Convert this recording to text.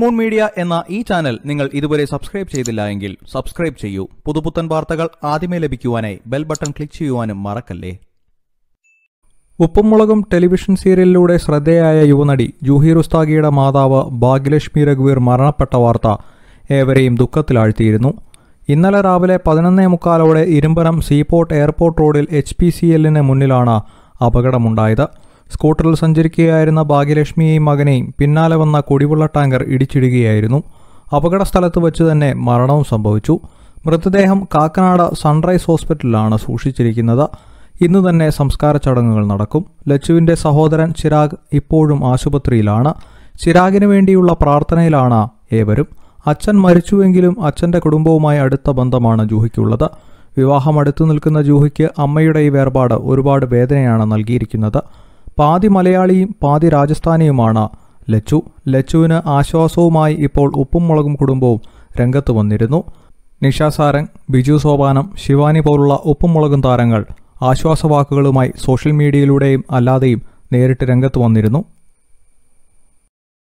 moon media എന്ന ഈ channel നിങ്ങൾ ഇതുവരെ സബ്സ്ക്രൈബ് ചെയ്തില്ല എങ്കിൽ സബ്സ്ക്രൈബ് ചെയ്യൂ പുതുപുത്തൻ വാർത്തകൾ ആദ്യമേ ലഭിക്കുവാനായി ബെൽ ബട്ടൺ ക്ലിക്ക് ചെയ്യുവാനും മറക്കല്ലേ ഉപ്പുമുളകും ടെലിവിഷൻ സീരിയലിലൂടെ ശ്രദ്ധേയായ യുവനടി ജൂഹി റുസ്താഗിയുടെ മാതാവ് ഭാഗ്യലക്ഷ്മി രഘുവീർ മരണപ്പെട്ട വാർത്ത ഏവരെയും ദുഃഖത്തിലാഴ്ത്തിയിരുന്നു ഇന്നലെ രാവിലെ പതിനൊന്നേ മുക്കാലോടെ ഇരുമ്പനം സീപോർട്ട് എയർപോർട്ട് റോഡിൽ എച്ച് പി സി എല്ലിന് മുന്നിലാണ് അപകടമുണ്ടായത് സ്കൂട്ടറിൽ സഞ്ചരിക്കുകയായിരുന്ന ഭാഗ്യലക്ഷ്മിയെയും മകനെയും പിന്നാലെ വന്ന കുടിവെള്ള ടാങ്കർ ഇടിച്ചിടുകയായിരുന്നു അപകട സ്ഥലത്ത് വെച്ച് തന്നെ മരണവും സംഭവിച്ചു മൃതദേഹം കാക്കനാട് സൺറൈസ് ഹോസ്പിറ്റലിലാണ് സൂക്ഷിച്ചിരിക്കുന്നത് ഇന്ന് തന്നെ സംസ്കാര ചടങ്ങുകൾ നടക്കും ലച്ചുവിന്റെ സഹോദരൻ ചിരാഗ് ഇപ്പോഴും ആശുപത്രിയിലാണ് ചിരാഗിന് വേണ്ടിയുള്ള പ്രാർത്ഥനയിലാണ് ഏവരും അച്ഛൻ മരിച്ചുവെങ്കിലും അച്ഛന്റെ കുടുംബവുമായി അടുത്ത ബന്ധമാണ് ജൂഹിക്കുള്ളത് വിവാഹം അടുത്തു നിൽക്കുന്ന ജൂഹിക്ക് അമ്മയുടെ ഈ വേർപാട് ഒരുപാട് വേദനയാണ് നൽകിയിരിക്കുന്നത് പാതി മലയാളിയും പാതി രാജസ്ഥാനിയുമാണ് ലച്ചു ലച്ചുവിന് ആശ്വാസവുമായി ഇപ്പോൾ ഉപ്പും മുളകും കുടുംബവും രംഗത്ത് വന്നിരുന്നു നിഷ സാരംഗ് ബിജു സോപാനം ശിവാനി പോലുള്ള ഉപ്പും മുളകും താരങ്ങൾ ആശ്വാസവാക്കുകളുമായി സോഷ്യൽ മീഡിയയിലൂടെയും അല്ലാതെയും നേരിട്ട് രംഗത്ത് വന്നിരുന്നു